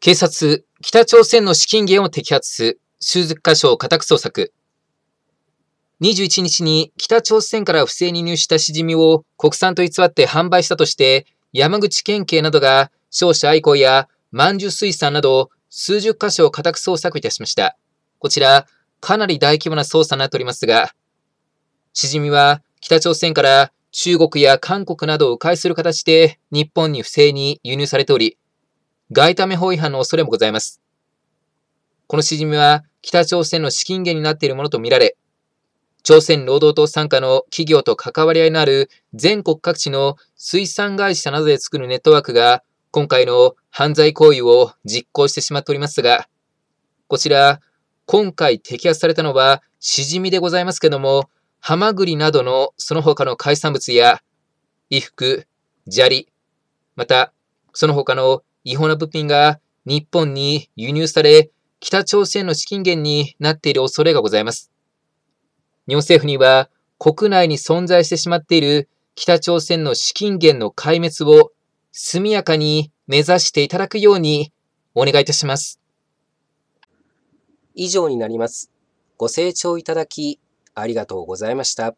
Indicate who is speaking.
Speaker 1: 警察、北朝鮮の資金源を摘発、数十箇所を家宅捜索。21日に北朝鮮から不正に入手したシジミを国産と偽って販売したとして、山口県警などが商社愛好や万寿水産など数十箇所を家宅捜索いたしました。こちら、かなり大規模な捜査になっておりますが、シジミは北朝鮮から中国や韓国などを迂回する形で日本に不正に輸入されており、外為法違反の恐れもございます。このしじみは北朝鮮の資金源になっているものとみられ、朝鮮労働党傘下の企業と関わり合いのある全国各地の水産会社などで作るネットワークが今回の犯罪行為を実行してしまっておりますが、こちら、今回摘発されたのはシジミでございますけども、ハマグリなどのその他の海産物や衣服、砂利、またその他の違法な物品が日本に輸入され、北朝鮮の資金源になっている恐れがございます。日本政府には国内に存在してしまっている北朝鮮の資金源の壊滅を速やかに目指していただくようにお願いいたします。
Speaker 2: 以上になります。ご清聴いただきありがとうございました。